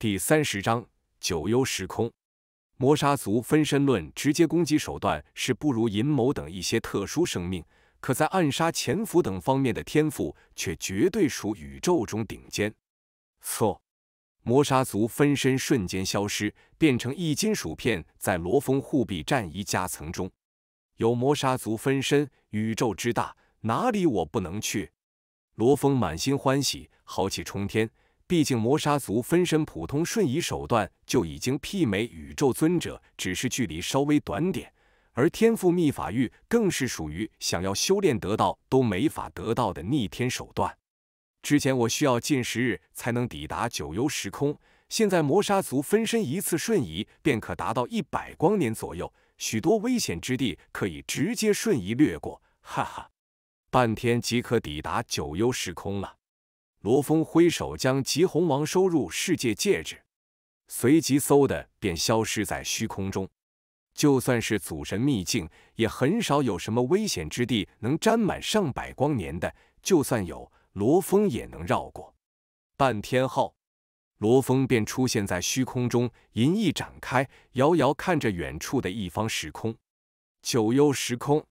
第三十章九幽时空。魔杀族分身论直接攻击手段是不如银眸等一些特殊生命，可在暗杀、潜伏等方面的天赋却绝对属宇宙中顶尖。错！魔杀族分身瞬间消失，变成一金属片，在罗峰护臂战衣夹层中。有魔杀族分身，宇宙之大，哪里我不能去？罗峰满心欢喜，豪气冲天。毕竟魔杀族分身普通瞬移手段就已经媲美宇宙尊者，只是距离稍微短点。而天赋秘法玉更是属于想要修炼得到都没法得到的逆天手段。之前我需要近十日才能抵达九幽时空，现在魔杀族分身一次瞬移便可达到一百光年左右，许多危险之地可以直接瞬移掠过。哈哈，半天即可抵达九幽时空了。罗峰挥手将极红王收入世界戒指，随即嗖的便消失在虚空中。就算是祖神秘境，也很少有什么危险之地能沾满上百光年的。就算有，罗峰也能绕过。半天后，罗峰便出现在虚空中，银翼展开，遥遥看着远处的一方时空。九幽时空，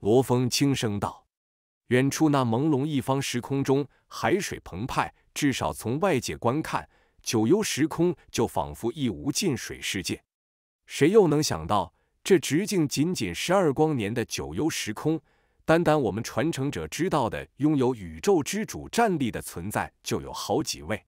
罗峰轻声道。远处那朦胧一方时空中，海水澎湃。至少从外界观看，九幽时空就仿佛一无尽水世界。谁又能想到，这直径仅仅十二光年的九幽时空，单单我们传承者知道的拥有宇宙之主战力的存在就有好几位。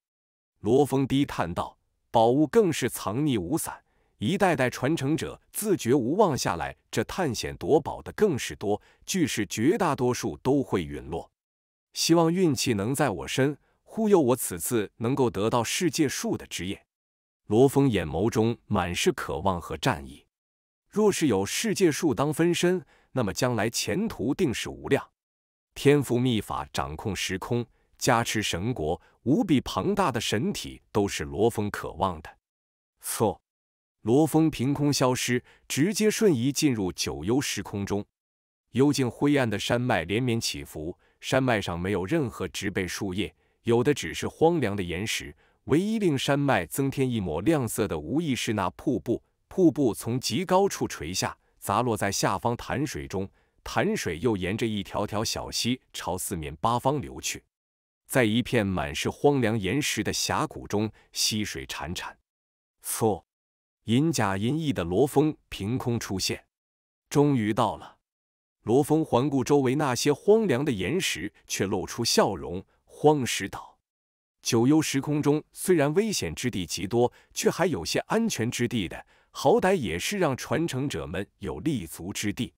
罗峰低叹道：“宝物更是藏匿无散。”一代代传承者自觉无望下来，这探险夺宝的更是多，巨石绝大多数都会陨落。希望运气能在我身，护佑我此次能够得到世界树的职业。罗峰眼眸中满是渴望和战意。若是有世界树当分身，那么将来前途定是无量。天赋秘法掌控时空，加持神国，无比庞大的神体，都是罗峰渴望的。错。罗峰凭空消失，直接瞬移进入九幽时空中。幽静灰暗的山脉连绵起伏，山脉上没有任何植被、树叶，有的只是荒凉的岩石。唯一令山脉增添一抹亮色的，无疑是那瀑布。瀑布从极高处垂下，砸落在下方潭水中，潭水又沿着一条条小溪朝四面八方流去。在一片满是荒凉岩石的峡谷中，溪水潺潺。嗖。银甲银翼的罗峰凭空出现，终于到了。罗峰环顾周围那些荒凉的岩石，却露出笑容。荒石岛，九幽时空中虽然危险之地极多，却还有些安全之地的，好歹也是让传承者们有立足之地。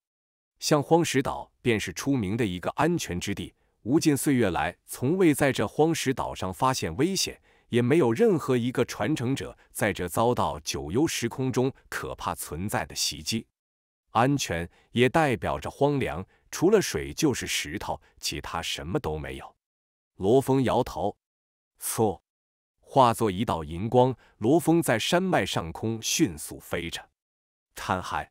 像荒石岛便是出名的一个安全之地，无尽岁月来，从未在这荒石岛上发现危险。也没有任何一个传承者在这遭到九幽时空中可怕存在的袭击。安全也代表着荒凉，除了水就是石头，其他什么都没有。罗峰摇头，错。化作一道银光，罗峰在山脉上空迅速飞着。残骸。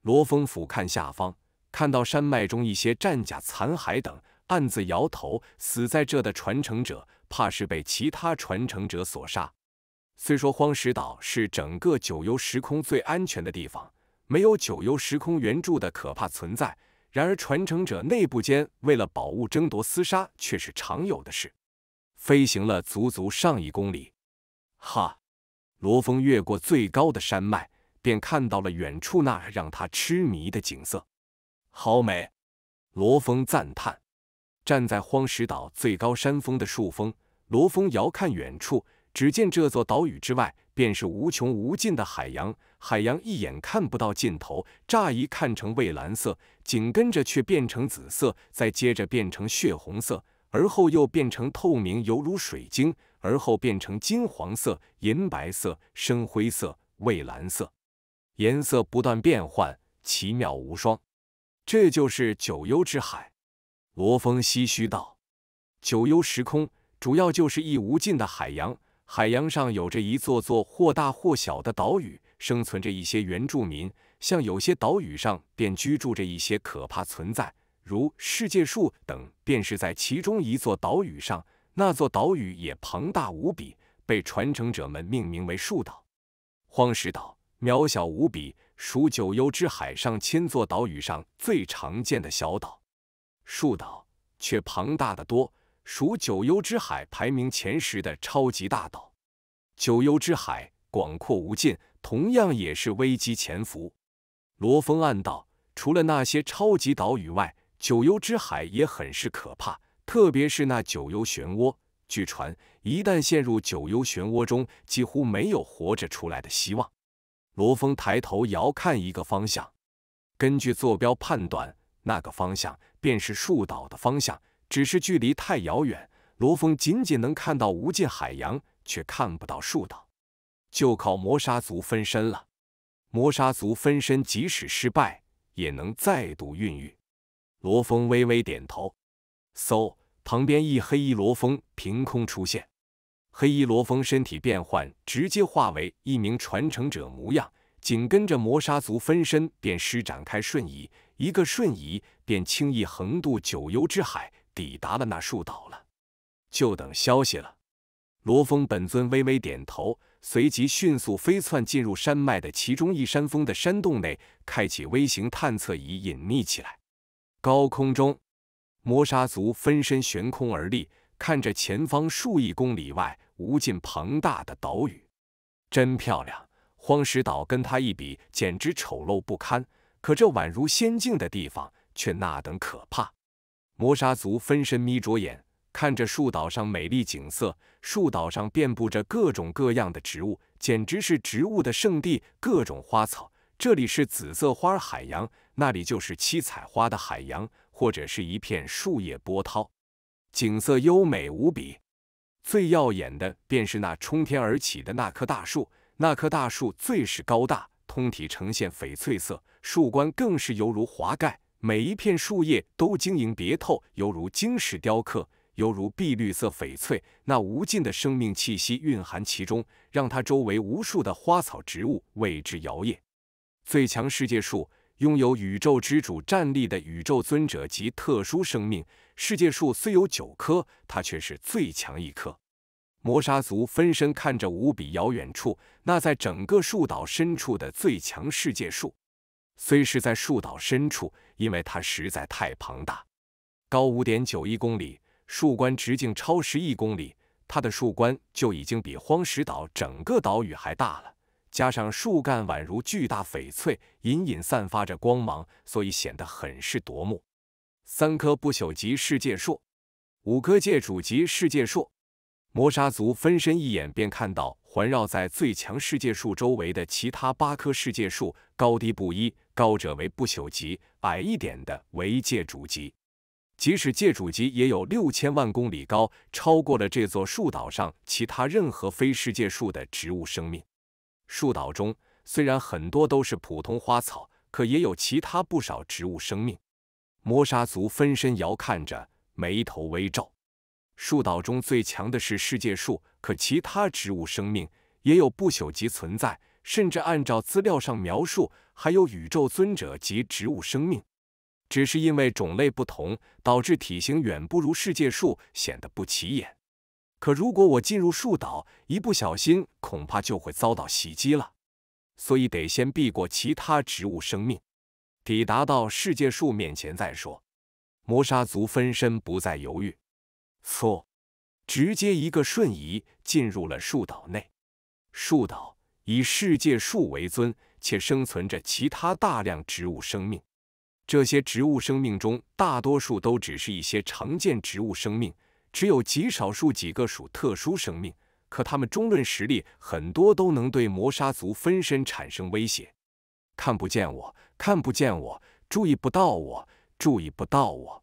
罗峰俯瞰下方，看到山脉中一些战甲残骸等。暗自摇头，死在这的传承者，怕是被其他传承者所杀。虽说荒石岛是整个九幽时空最安全的地方，没有九幽时空原著的可怕存在，然而传承者内部间为了宝物争夺厮杀，却是常有的事。飞行了足足上一公里，哈，罗峰越过最高的山脉，便看到了远处那让他痴迷的景色，好美！罗峰赞叹。站在荒石岛最高山峰的树峰罗峰遥看远处，只见这座岛屿之外便是无穷无尽的海洋，海洋一眼看不到尽头。乍一看成蔚蓝色，紧跟着却变成紫色，再接着变成血红色，而后又变成透明，犹如水晶，而后变成金黄色、银白色、深灰色、蔚蓝色，颜色不断变换，奇妙无双。这就是九幽之海。罗峰唏嘘道：“九幽时空主要就是一无尽的海洋，海洋上有着一座座或大或小的岛屿，生存着一些原住民。像有些岛屿上便居住着一些可怕存在，如世界树等。便是在其中一座岛屿上，那座岛屿也庞大无比，被传承者们命名为树岛。荒石岛渺小无比，属九幽之海上千座岛屿上最常见的小岛。”树岛却庞大的多，属九幽之海排名前十的超级大岛。九幽之海广阔无尽，同样也是危机潜伏。罗峰暗道：除了那些超级岛屿外，九幽之海也很是可怕，特别是那九幽漩涡。据传，一旦陷入九幽漩涡中，几乎没有活着出来的希望。罗峰抬头遥看一个方向，根据坐标判断。那个方向便是树岛的方向，只是距离太遥远，罗峰仅仅能看到无尽海洋，却看不到树岛。就靠磨砂族分身了。磨砂族分身即使失败，也能再度孕育。罗峰微微点头。嗖！旁边一黑衣罗峰凭空出现，黑衣罗峰身体变换，直接化为一名传承者模样。紧跟着磨砂族分身便施展开瞬移。一个瞬移，便轻易横渡九幽之海，抵达了那树岛了。就等消息了。罗峰本尊微微点头，随即迅速飞窜进入山脉的其中一山峰的山洞内，开启微型探测仪，隐匿起来。高空中，魔沙族分身悬空而立，看着前方数亿公里外无尽庞大的岛屿，真漂亮。荒石岛跟他一比，简直丑陋不堪。可这宛如仙境的地方，却那等可怕。磨砂族分身眯着眼，看着树岛上美丽景色。树岛上遍布着各种各样的植物，简直是植物的圣地。各种花草，这里是紫色花海洋，那里就是七彩花的海洋，或者是一片树叶波涛。景色优美无比，最耀眼的便是那冲天而起的那棵大树。那棵大树最是高大。通体呈现翡翠色，树冠更是犹如华盖，每一片树叶都晶莹别透，犹如晶石雕刻，犹如碧绿色翡翠，那无尽的生命气息蕴含其中，让它周围无数的花草植物为之摇曳。最强世界树拥有宇宙之主战力的宇宙尊者及特殊生命，世界树虽有九棵，它却是最强一棵。磨砂族分身看着无比遥远处，那在整个树岛深处的最强世界树，虽是在树岛深处，因为它实在太庞大，高五点九亿公里，树冠直径超十亿公里，它的树冠就已经比荒石岛整个岛屿还大了。加上树干宛如巨大翡翠，隐隐散发着光芒，所以显得很是夺目。三棵不朽级世界树，五棵界主级世界树。魔杀族分身一眼便看到环绕在最强世界树周围的其他八棵世界树，高低不一，高者为不朽级，矮一点的为界主级。即使界主级也有六千万公里高，超过了这座树岛上其他任何非世界树的植物生命。树岛中虽然很多都是普通花草，可也有其他不少植物生命。魔杀族分身遥看着，眉头微皱。树岛中最强的是世界树，可其他植物生命也有不朽级存在，甚至按照资料上描述，还有宇宙尊者级植物生命。只是因为种类不同，导致体型远不如世界树，显得不起眼。可如果我进入树岛，一不小心恐怕就会遭到袭击了。所以得先避过其他植物生命，抵达到世界树面前再说。魔杀族分身不再犹豫。four 直接一个瞬移进入了树岛内。树岛以世界树为尊，且生存着其他大量植物生命。这些植物生命中，大多数都只是一些常见植物生命，只有极少数几个属特殊生命。可他们中论实力，很多都能对磨砂族分身产生威胁。看不见我，看不见我，注意不到我，注意不到我。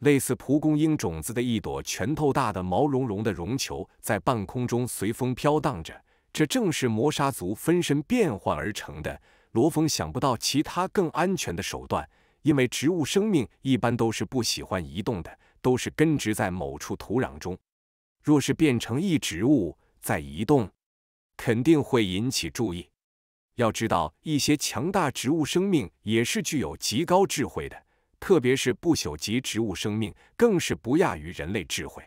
类似蒲公英种子的一朵拳头大的毛茸茸的绒球，在半空中随风飘荡着。这正是磨砂族分身变换而成的。罗峰想不到其他更安全的手段，因为植物生命一般都是不喜欢移动的，都是根植在某处土壤中。若是变成一植物在移动，肯定会引起注意。要知道，一些强大植物生命也是具有极高智慧的。特别是不朽级植物生命，更是不亚于人类智慧。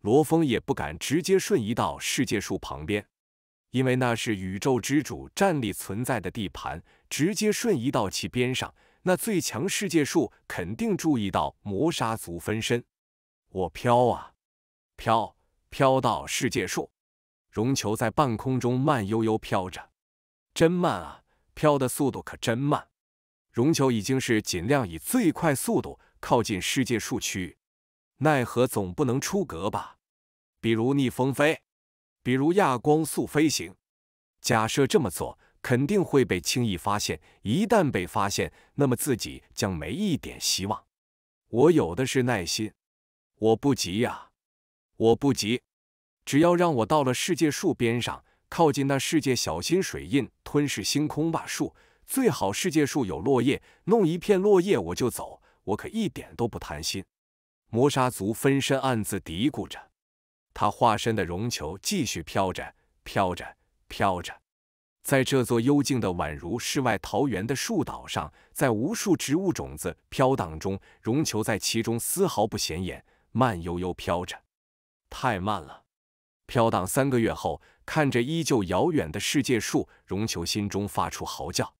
罗峰也不敢直接瞬移到世界树旁边，因为那是宇宙之主站立存在的地盘。直接瞬移到其边上，那最强世界树肯定注意到魔杀族分身。我飘啊，飘，飘到世界树。绒球在半空中慢悠悠飘着，真慢啊，飘的速度可真慢。绒球已经是尽量以最快速度靠近世界树区域，奈何总不能出格吧？比如逆风飞，比如亚光速飞行。假设这么做，肯定会被轻易发现。一旦被发现，那么自己将没一点希望。我有的是耐心，我不急呀，我不急。只要让我到了世界树边上，靠近那世界，小心水印吞噬星空吧，树。最好世界树有落叶，弄一片落叶我就走。我可一点都不贪心。磨砂族分身暗自嘀咕着，他化身的绒球继续飘着，飘着，飘着。在这座幽静的宛如世外桃源的树岛上，在无数植物种子飘荡中，绒球在其中丝毫不显眼，慢悠悠飘着。太慢了！飘荡三个月后，看着依旧遥远的世界树，绒球心中发出嚎叫。